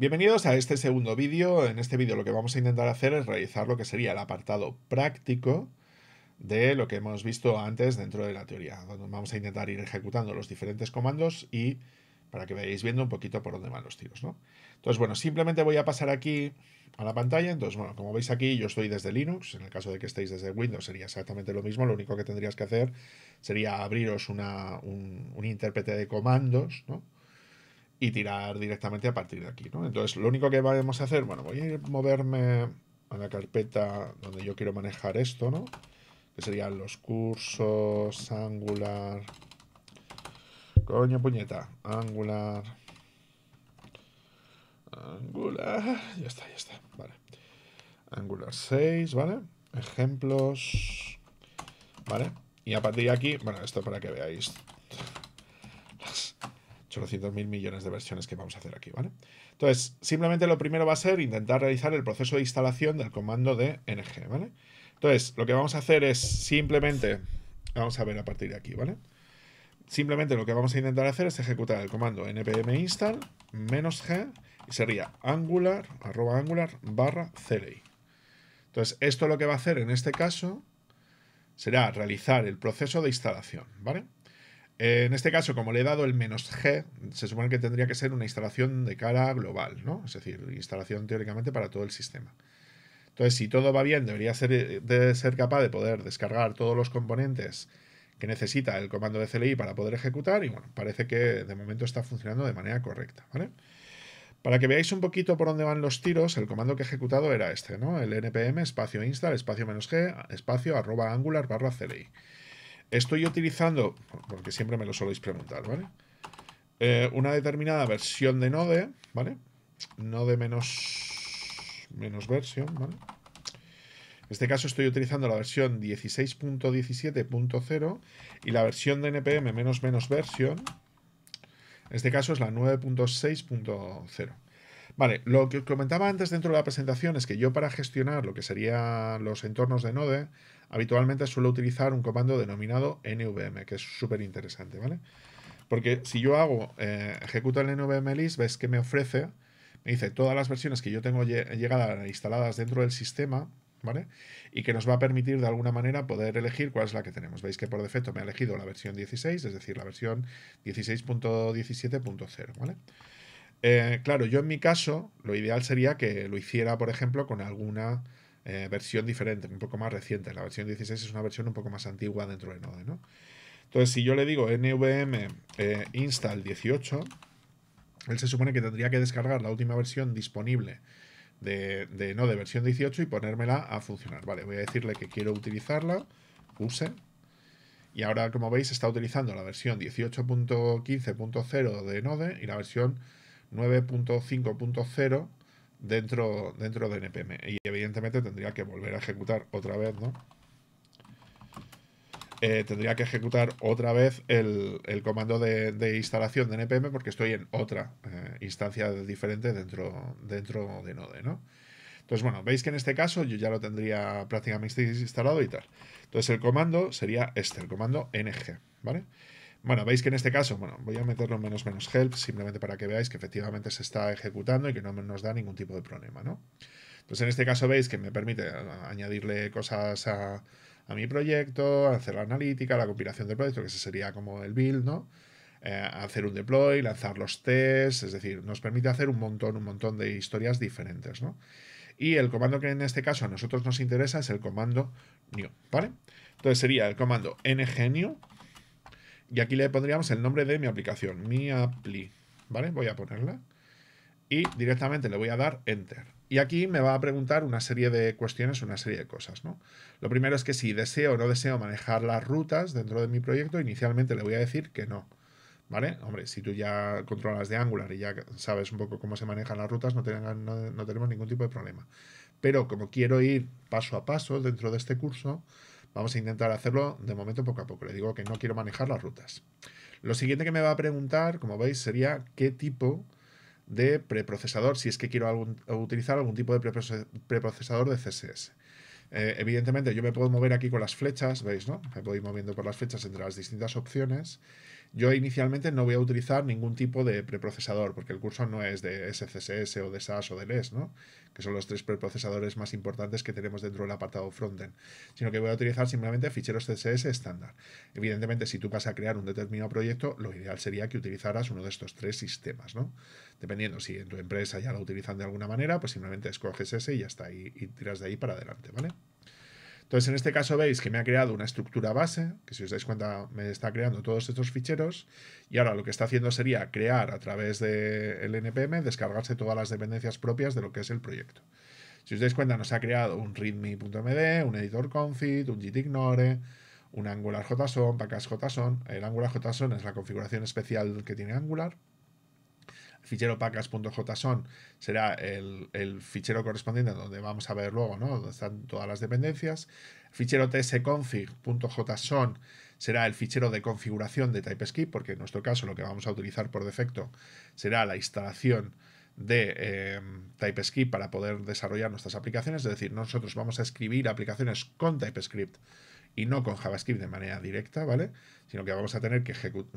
Bienvenidos a este segundo vídeo. En este vídeo lo que vamos a intentar hacer es realizar lo que sería el apartado práctico de lo que hemos visto antes dentro de la teoría. donde Vamos a intentar ir ejecutando los diferentes comandos y para que veáis viendo un poquito por dónde van los tiros. ¿no? Entonces, bueno, simplemente voy a pasar aquí a la pantalla. Entonces, bueno, como veis aquí, yo estoy desde Linux. En el caso de que estéis desde Windows sería exactamente lo mismo. Lo único que tendrías que hacer sería abriros un, un intérprete de comandos, ¿no? y tirar directamente a partir de aquí, ¿no? Entonces, lo único que vamos a hacer, bueno, voy a ir moverme a la carpeta donde yo quiero manejar esto, ¿no? Que serían los cursos, Angular... Coño, puñeta. Angular... Angular... Ya está, ya está. Vale. Angular 6, ¿vale? Ejemplos... ¿Vale? Y a partir de aquí, bueno, esto para que veáis 800.000 millones de versiones que vamos a hacer aquí, ¿vale? Entonces, simplemente lo primero va a ser intentar realizar el proceso de instalación del comando de ng, ¿vale? Entonces, lo que vamos a hacer es simplemente, vamos a ver a partir de aquí, ¿vale? Simplemente lo que vamos a intentar hacer es ejecutar el comando npm install menos g y sería angular, arroba angular, barra cli. Entonces, esto lo que va a hacer en este caso será realizar el proceso de instalación, ¿vale? Eh, en este caso, como le he dado el menos G, se supone que tendría que ser una instalación de cara global, ¿no? Es decir, instalación teóricamente para todo el sistema. Entonces, si todo va bien, debería ser, ser capaz de poder descargar todos los componentes que necesita el comando de CLI para poder ejecutar y bueno, parece que de momento está funcionando de manera correcta, Para que veáis un poquito por dónde van los tiros, el comando que he ejecutado era este, ¿no? El npm espacio install espacio menos g espacio arroba angular barra CLI. Estoy utilizando, porque siempre me lo soléis preguntar, ¿vale? Eh, una determinada versión de Node, ¿vale? Node menos, menos versión, ¿vale? En este caso estoy utilizando la versión 16.17.0 y la versión de npm menos menos versión. En este caso es la 9.6.0. Vale, lo que comentaba antes dentro de la presentación es que yo para gestionar lo que serían los entornos de Node, habitualmente suelo utilizar un comando denominado nvm, que es súper interesante, ¿vale? Porque si yo hago, eh, ejecuto el nvm list, ves que me ofrece, me dice todas las versiones que yo tengo llegadas instaladas dentro del sistema, ¿vale? Y que nos va a permitir de alguna manera poder elegir cuál es la que tenemos. Veis que por defecto me ha elegido la versión 16, es decir, la versión 16.17.0, ¿vale? Eh, claro, yo en mi caso, lo ideal sería que lo hiciera, por ejemplo, con alguna eh, versión diferente, un poco más reciente. La versión 16 es una versión un poco más antigua dentro de Node, ¿no? Entonces, si yo le digo nvm eh, install 18, él se supone que tendría que descargar la última versión disponible de, Node versión 18 y ponérmela a funcionar. Vale, voy a decirle que quiero utilizarla, use, y ahora, como veis, está utilizando la versión 18.15.0 de Node y la versión 9.5.0 dentro, dentro de NPM. Y evidentemente tendría que volver a ejecutar otra vez, ¿no? Eh, tendría que ejecutar otra vez el, el comando de, instalación de NPM porque estoy en otra eh, instancia diferente dentro, dentro de Node, ¿no? Entonces, bueno, veis que en este caso yo ya lo tendría prácticamente instalado y tal. Entonces, el comando sería este, el comando ng, ¿vale? Bueno, veis que en este caso, bueno, voy a meterlo menos menos help, simplemente para que veáis que efectivamente se está ejecutando y que no nos da ningún tipo de problema, ¿no? Entonces en este caso veis que me permite eh, añadirle cosas a, mi proyecto, hacer la analítica, la compilación del proyecto, que ese sería como el build, ¿no? Eh, hacer un deploy, lanzar los tests, es decir, nos permite hacer un montón, un montón de historias diferentes, ¿no? Y el comando que en este caso a nosotros nos interesa es el comando new, ¿vale? Entonces sería el comando ngnew y aquí le pondríamos el nombre de mi aplicación, mi appli. ¿Vale? Voy a ponerla. Y directamente le voy a dar Enter. Y aquí me va a preguntar una serie de cuestiones, una serie de cosas, ¿no? Lo primero es que si deseo o no deseo manejar las rutas dentro de mi proyecto, inicialmente le voy a decir que no. ¿Vale? Hombre, si tú ya controlas de Angular y ya sabes un poco cómo se manejan las rutas, no, no tenemos ningún tipo de problema. Pero como quiero ir paso a paso dentro de este curso, Vamos a intentar hacerlo de momento poco a poco. Le digo que no quiero manejar las rutas. Lo siguiente que me va a preguntar, como veis, sería qué tipo de preprocesador, si es que quiero utilizar algún tipo de preprocesador de CSS. Eh, evidentemente yo me puedo mover aquí con las flechas, ¿veis? no? Me voy moviendo por las flechas entre las distintas opciones yo inicialmente no voy a utilizar ningún tipo de preprocesador, porque el curso no es de SCSS o de SAS o de LES, ¿no? que son los tres preprocesadores más importantes que tenemos dentro del apartado frontend, sino que voy a utilizar simplemente ficheros CSS estándar. Evidentemente, si tú vas a crear un determinado proyecto, lo ideal sería que utilizaras uno de estos tres sistemas, ¿no? Dependiendo si en tu empresa ya lo utilizan de alguna manera, pues simplemente escoges ese y ya está, y, y tiras de ahí para adelante, ¿vale? Entonces, en este caso veis que me ha creado una estructura base, que si os dais cuenta me está creando todos estos ficheros, y ahora lo que está haciendo sería crear a través del NPM, descargarse todas las dependencias propias de lo que es el proyecto. Si os dais cuenta, nos ha creado un readme.md, un editor config, un gitignore, un Angular JSON, JSON. El Angular JSON es la configuración especial que tiene Angular fichero pacas.json será el, fichero correspondiente donde vamos a ver luego, ¿no? Donde están todas las dependencias. Fichero tsconfig.json será el fichero de configuración de TypeScript, porque en nuestro caso lo que vamos a utilizar por defecto será la instalación de em, TypeScript para poder desarrollar nuestras aplicaciones, es decir, nosotros vamos a escribir aplicaciones con TypeScript y no con JavaScript de manera directa, ¿vale? Sino que vamos a tener que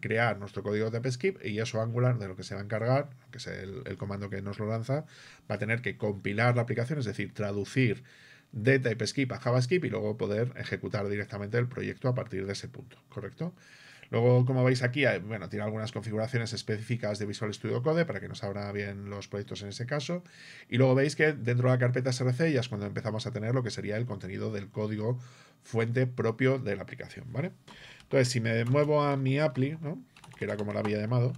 crear nuestro código de TypeScript y eso Angular de lo que se va a encargar, que es el, comando que nos lo lanza, va a tener que compilar la aplicación, es decir, traducir de TypeScript a JavaScript y luego poder ejecutar directamente el proyecto a partir de ese punto, ¿correcto? Luego, como veis aquí, bueno, tiene algunas configuraciones específicas de Visual Studio Code para que nos abra bien los proyectos en ese caso. Y luego veis que dentro de la carpeta src ya es cuando empezamos a tener lo que sería el contenido del código fuente propio de la aplicación, ¿vale? Entonces, si me muevo a mi appli, ¿no? que era como la había llamado,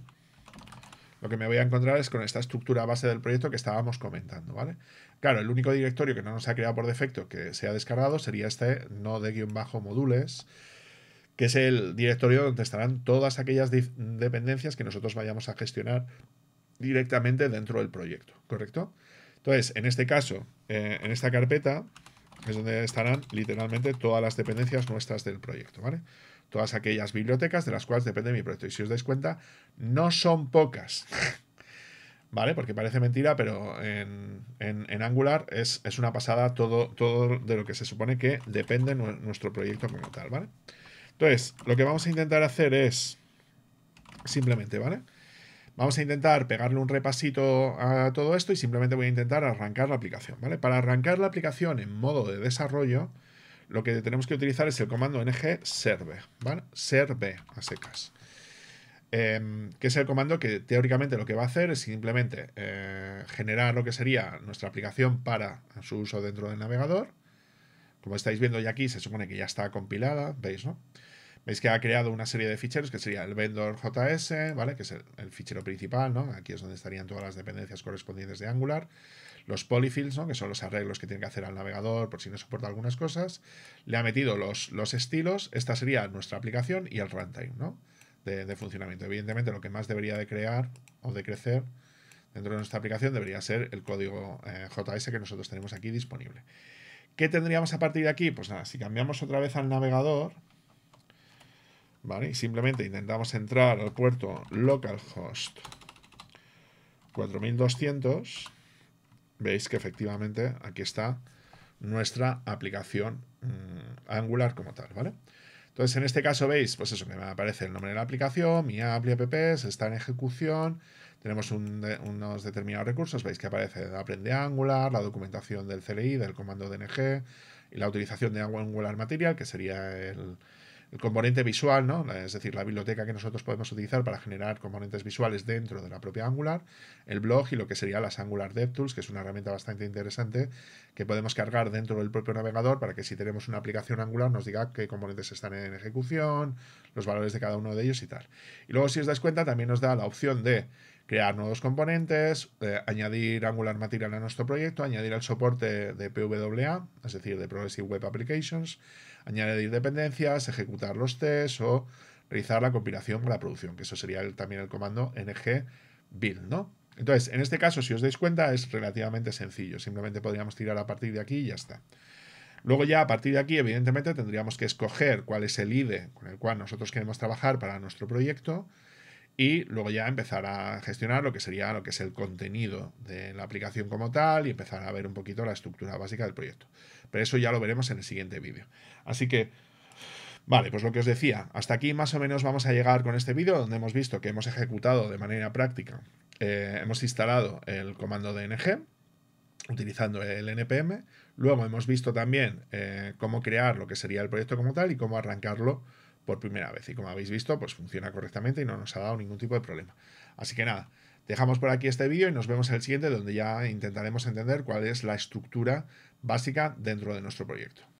lo que me voy a encontrar es con esta estructura base del proyecto que estábamos comentando, ¿vale? Claro, el único directorio que no nos ha creado por defecto que se ha descargado sería este node-modules, que es el directorio donde estarán todas aquellas dependencias que nosotros vayamos a gestionar directamente dentro del proyecto, ¿correcto? Entonces, en este caso, eh, en esta carpeta es donde estarán literalmente todas las dependencias nuestras del proyecto, ¿vale? Todas aquellas bibliotecas de las cuales depende mi proyecto. Y si os dais cuenta, no son pocas. ¿vale? Porque parece mentira, pero en, Angular es, una pasada todo, todo de lo que se supone que depende nuestro proyecto como tal, ¿vale? Entonces, lo que vamos a intentar hacer es simplemente, ¿vale? Vamos a intentar pegarle un repasito a todo esto y simplemente voy a intentar arrancar la aplicación, ¿vale? Para arrancar la aplicación en modo de desarrollo, lo que tenemos que utilizar es el comando ng serve, ¿vale? Serve a secas. Em, que es el comando que teóricamente lo que va a hacer es simplemente eh, generar lo que sería nuestra aplicación para su uso dentro del navegador. Como estáis viendo ya aquí, se supone que ya está compilada, ¿veis, no? Veis que ha creado una serie de ficheros que sería el vendor JS, ¿vale? Que es el, fichero principal, ¿no? Aquí es donde estarían todas las dependencias correspondientes de Angular los polyfills, ¿no? que son los arreglos que tiene que hacer al navegador por si no soporta algunas cosas. Le ha metido los, los estilos. Esta sería nuestra aplicación y el runtime ¿no? de, funcionamiento. Evidentemente, lo que más debería de crear o de crecer dentro de nuestra aplicación debería ser el código eh, JS que nosotros tenemos aquí disponible. ¿Qué tendríamos a partir de aquí? Pues nada, si cambiamos otra vez al navegador, y simplemente intentamos entrar al puerto localhost 4200, veis que efectivamente aquí está nuestra aplicación mm, Angular como tal, ¿vale? Entonces, en este caso veis, pues eso, que me aparece el nombre de la aplicación, mi app, app, está en ejecución, tenemos unos determinados recursos, veis que aparece aprende Angular, la documentación del CLI, del comando DNG, y la utilización de Angular Material, que sería el, el componente visual, ¿no? es decir, la biblioteca que nosotros podemos utilizar para generar componentes visuales dentro de la propia Angular, el blog y lo que sería las Angular DevTools, que es una herramienta bastante interesante que podemos cargar dentro del propio navegador para que si tenemos una aplicación Angular nos diga qué componentes están en ejecución, los valores de cada uno de ellos y tal. Y luego, si os dais cuenta, también nos da la opción de crear nuevos componentes, eh, añadir Angular Material a nuestro proyecto, añadir el soporte de PWA, es decir, de Progressive Web Applications, añadir dependencias, ejecutar los tests o realizar la compilación para la producción, que eso sería también el comando ng build, ¿no? Entonces, en este caso, si os dais cuenta, es relativamente sencillo. Simplemente podríamos tirar a partir de aquí y ya está. Luego ya a partir de aquí, evidentemente, tendríamos que escoger cuál es el IDE con el cual nosotros queremos trabajar para nuestro proyecto y luego ya empezar a gestionar lo que sería lo que es el contenido de la aplicación como tal y empezar a ver un poquito la estructura básica del proyecto. Pero eso ya lo veremos en el siguiente vídeo. Así que, vale, pues lo que os decía, hasta aquí más o menos vamos a llegar con este vídeo donde hemos visto que hemos ejecutado de manera práctica, eh, hemos instalado el comando DNG utilizando el NPM, luego hemos visto también eh, cómo crear lo que sería el proyecto como tal y cómo arrancarlo por primera vez. Y como habéis visto, pues funciona correctamente y no nos ha dado ningún tipo de problema. Así que nada, dejamos por aquí este vídeo y nos vemos en el siguiente donde ya intentaremos entender cuál es la estructura básica dentro de nuestro proyecto.